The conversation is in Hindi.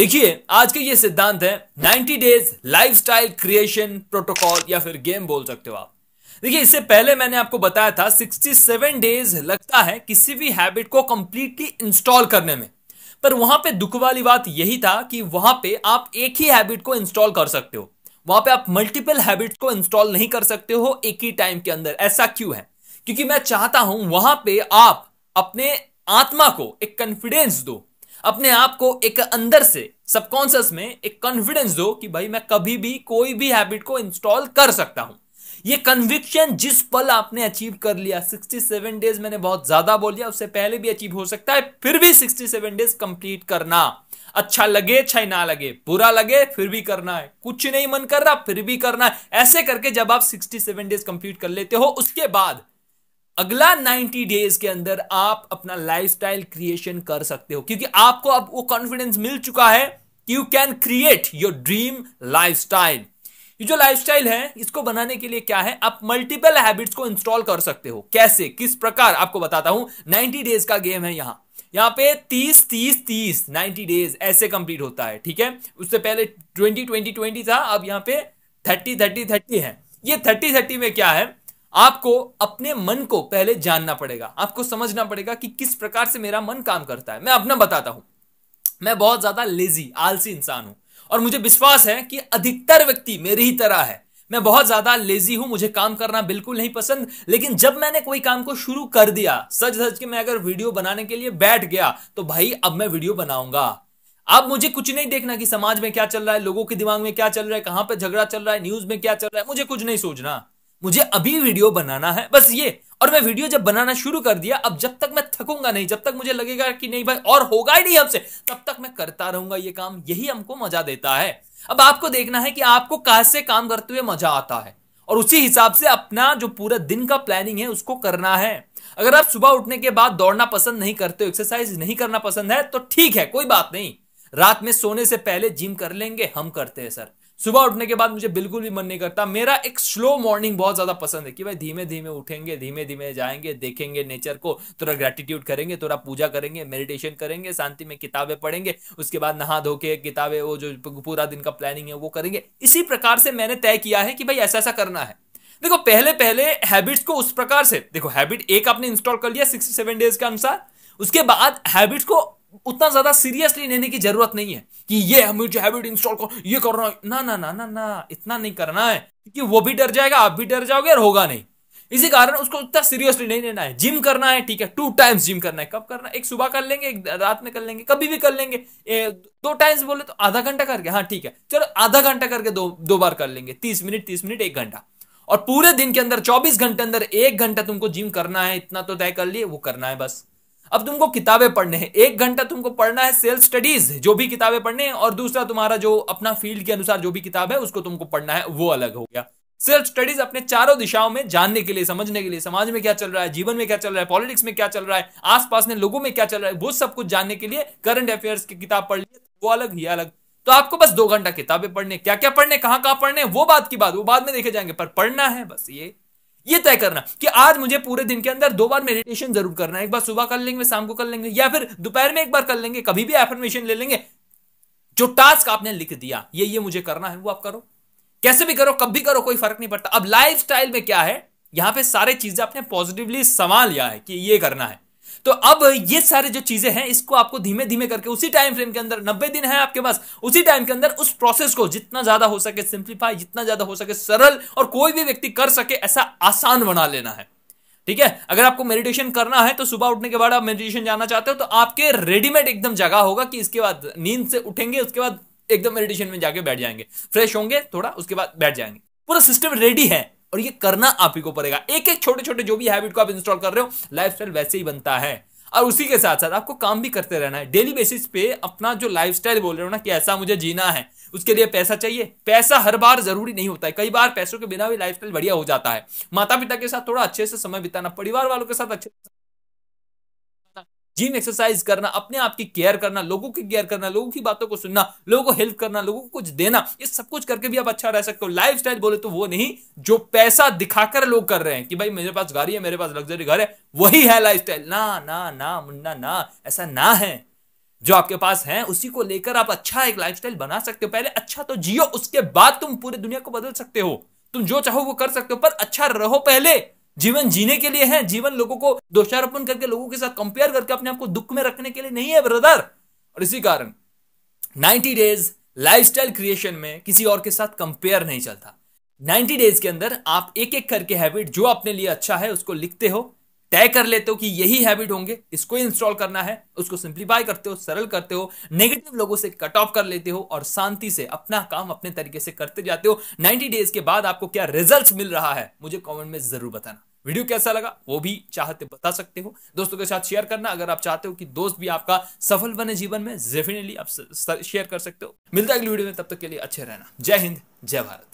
देखिए आज के ये सिद्धांत है 90 डेज लाइफस्टाइल क्रिएशन प्रोटोकॉल या फिर गेम बोल सकते हो आप देखिए इससे पहले मैंने आपको बताया था 67 डेज लगता है किसी भी हैबिट को कंप्लीटली इंस्टॉल करने में पर वहां पे दुख वाली बात यही था कि वहां पे आप एक ही हैबिट को इंस्टॉल कर सकते हो वहां पे आप मल्टीपल हैबिट्स को इंस्टॉल नहीं कर सकते हो एक ही टाइम के अंदर ऐसा क्यों है क्योंकि मैं चाहता हूं वहां पे आप अपने आत्मा को एक कॉन्फिडेंस दो अपने आप को एक अंदर से सबकॉन्सियस में एक कॉन्फिडेंस दो कि भाई मैं कभी भी कोई भी हैबिट को इंस्टॉल कर सकता हूं ये कन्विक्शन जिस पल आपने अचीव कर लिया 67 डेज मैंने बहुत ज्यादा बोल दिया उससे पहले भी अचीव हो सकता है फिर भी 67 डेज कंप्लीट करना अच्छा लगे अच्छा ना लगे बुरा लगे फिर भी करना है कुछ नहीं मन कर रहा फिर भी करना है ऐसे करके जब आप 67 डेज कंप्लीट कर लेते हो उसके बाद अगला 90 डेज के अंदर आप अपना लाइफस्टाइल क्रिएशन कर सकते हो क्योंकि आपको अब वो कॉन्फिडेंस मिल चुका है कि you can create your dream lifestyle ये जो लाइफस्टाइल है इसको बनाने के लिए क्या है आप मल्टीपल हैबिट्स को इंस्टॉल कर सकते हो कैसे किस प्रकार आपको बताता हूं 90 डेज का गेम है यहां यहाँ पे 30 30 30 90 डेज ऐसे कंप्लीट होता है ठीक है उससे पहले 20 20 20 था अब यहाँ पे 30 30 30 है ये 30 30 में क्या है आपको अपने मन को पहले जानना पड़ेगा आपको समझना पड़ेगा कि किस प्रकार से मेरा मन काम करता है मैं अपना बताता हूं मैं बहुत ज्यादा लेजी आलसी इंसान हूं और मुझे विश्वास है कि अधिकतर व्यक्ति मेरी ही तरह है मैं बहुत ज्यादा लेजी हूं मुझे काम करना बिल्कुल नहीं पसंद लेकिन जब मैंने कोई काम को शुरू कर दिया सच सच के मैं अगर वीडियो बनाने के लिए बैठ गया तो भाई अब मैं वीडियो बनाऊंगा अब मुझे कुछ नहीं देखना कि समाज में क्या चल रहा है लोगों के दिमाग में क्या चल रहा है कहां पर झगड़ा चल रहा है न्यूज में क्या चल रहा है मुझे कुछ नहीं सोचना मुझे अभी वीडियो बनाना है बस ये और मैं वीडियो जब बनाना शुरू कर दिया अब जब तक मैं थकूंगा नहीं जब तक मुझे लगेगा कि नहीं भाई और होगा ही नहीं हमसे तब तक मैं करता रहूंगा ये काम यही हमको मजा देता है अब आपको देखना है कि आपको कहा से काम करते हुए मजा आता है और उसी हिसाब से अपना जो पूरा दिन का प्लानिंग है उसको करना है अगर आप सुबह उठने के बाद दौड़ना पसंद नहीं करते हो एक्सरसाइज नहीं करना पसंद है तो ठीक है कोई बात नहीं रात में सोने से पहले जिम कर लेंगे हम करते हैं सर सुबह उठने के बाद मुझे बिल्कुल भी मन नहीं करता मेरा एक स्लो मॉर्निंग बहुत ज्यादा पसंद है कि भाई धीमे धीमे उठेंगे धीमे धीमे जाएंगे देखेंगे नेचर को थोड़ा ग्रेटिट्यूड करेंगे थोड़ा पूजा करेंगे मेडिटेशन करेंगे शांति में किताबें पढ़ेंगे उसके बाद नहा धो के किताबें वो जो पूरा दिन का प्लानिंग है वो करेंगे इसी प्रकार से मैंने तय किया है कि भाई ऐसा ऐसा करना है देखो पहले पहले हैबिट्स को उस प्रकार से देखो हैबिट एक आपने इंस्टॉल कर लिया सिक्सटी सेवन डेज के अनुसार उसके बाद हैबिट्स को उतना ज्यादा सीरियसली लेने की जरूरत नहीं है कि ये हमें जो हैबिट इंस्टॉल करो ये कर रहा हूं ना ना ना ना ना इतना नहीं करना है कि वो भी डर जाएगा आप भी डर जाओगे और होगा नहीं इसी कारण उसको उतना सीरियसली नहीं लेना है जिम करना है ठीक है टू टाइम्स जिम करना है कब करना एक सुबह कर लेंगे एक रात में कर लेंगे कभी भी कर लेंगे ए, दो टाइम्स बोले तो आधा घंटा करके हाँ ठीक है चलो आधा घंटा करके दो दो बार कर लेंगे तीस मिनट तीस मिनट एक घंटा और पूरे दिन के अंदर चौबीस घंटे अंदर एक घंटा तुमको जिम करना है इतना तो तय कर लिए वो करना है बस अब तुमको किताबें पढ़ने हैं एक घंटा तुमको पढ़ना है सेल्फ स्टडीज जो भी किताबें पढ़ने हैं और दूसरा तुम्हारा जो अपना फील्ड के अनुसार जो भी किताब है उसको तुमको पढ़ना है वो अलग हो गया सेल्फ स्टडीज अपने चारों दिशाओं में जानने के लिए समझने के लिए समाज में क्या चल रहा है जीवन में क्या चल रहा है पॉलिटिक्स में क्या चल रहा है आसपास में लोगों में क्या चल रहा है वो सब कुछ जानने के लिए करंट अफेयर्स की किताब पढ़ लिया वो अलग ही अलग तो आपको बस दो घंटा किताबें पढ़ने क्या क्या पढ़ने कहाँ कहाँ पढ़ने वो बात की बात वो बाद में देखे जाएंगे पर पढ़ना है बस ये ये तय करना कि आज मुझे पूरे दिन के अंदर दो बार मेडिटेशन जरूर करना है एक बार सुबह कर लेंगे शाम को कर लेंगे या फिर दोपहर में एक बार कर लेंगे कभी भी एफर्मेशन ले लेंगे जो टास्क आपने लिख दिया ये ये मुझे करना है वो आप करो कैसे भी करो कब भी करो कोई फर्क नहीं पड़ता अब लाइफ में क्या है यहां पे सारी चीजें आपने पॉजिटिवली संभाल लिया है कि ये करना है तो अब ये सारे जो चीजें हैं इसको आपको धीमे धीमे करके उसी टाइम फ्रेम के अंदर नब्बे दिन है आपके पास उसी टाइम के अंदर उस प्रोसेस को जितना ज्यादा हो सके सिंप्लीफाई जितना ज्यादा हो सके सरल और कोई भी व्यक्ति कर सके ऐसा आसान बना लेना है ठीक है अगर आपको मेडिटेशन करना है तो सुबह उठने के बाद आप मेडिटेशन जाना चाहते हो तो आपके रेडीमेड एकदम जगह होगा कि इसके बाद नींद से उठेंगे उसके बाद एकदम मेडिटेशन में जाके बैठ जाएंगे फ्रेश होंगे थोड़ा उसके बाद बैठ जाएंगे पूरा सिस्टम रेडी है और ये करना आप ही को पड़ेगा एक एक छोटे छोटे जो भी हैबिट को आप इंस्टॉल कर रहे हो लाइफ वैसे ही बनता है और उसी के साथ साथ आपको काम भी करते रहना है डेली बेसिस पे अपना जो लाइफ बोल रहे हो ना कि ऐसा मुझे जीना है उसके लिए पैसा चाहिए पैसा हर बार जरूरी नहीं होता है कई बार पैसों के बिना भी लाइफ बढ़िया हो जाता है माता पिता के साथ थोड़ा अच्छे से समय बिताना परिवार वालों के साथ अच्छे से जिम एक्सरसाइज करना अपने आप की केयर करना लोगों की केयर करना लोगों की बातों को सुनना लोगों को हेल्प करना लोगों को कुछ देना ये सब कुछ करके भी आप अच्छा रह सकते हो लाइफ बोले तो वो नहीं जो पैसा दिखाकर लोग कर रहे हैं कि भाई मेरे पास गाड़ी है मेरे पास लग्जरी घर है वही है लाइफ ना ना ना मुन्ना ना ऐसा ना है जो आपके पास है उसी को लेकर आप अच्छा एक लाइफस्टाइल बना सकते हो पहले अच्छा तो जियो उसके बाद तुम पूरी दुनिया को बदल सकते हो तुम जो चाहो वो कर सकते हो पर अच्छा रहो पहले जीवन जीने के लिए है जीवन लोगों को दोषारोपण करके लोगों के साथ कंपेयर करके अपने आप को दुख में रखने के लिए नहीं है ब्रदर और इसी कारण 90 डेज लाइफस्टाइल क्रिएशन में किसी और के साथ कंपेयर नहीं चलता 90 डेज के अंदर आप एक एक करके हैबिट जो अपने लिए अच्छा है उसको लिखते हो तय कर लेते हो कि यही हैबिट होंगे इसको इंस्टॉल करना है उसको सिंप्लीफाई करते हो सरल करते हो नेगेटिव लोगों से कट ऑफ कर लेते हो और शांति से अपना काम अपने तरीके से करते जाते हो 90 डेज के बाद आपको क्या रिजल्ट मिल रहा है मुझे कमेंट में जरूर बताना वीडियो कैसा लगा वो भी चाहते बता सकते हो दोस्तों के साथ शेयर करना अगर आप चाहते हो कि दोस्त भी आपका सफल बने जीवन में डेफिनेटली आप शेयर कर सकते हो मिलता है अगली वीडियो में तब तक के लिए अच्छे रहना जय हिंद जय भारत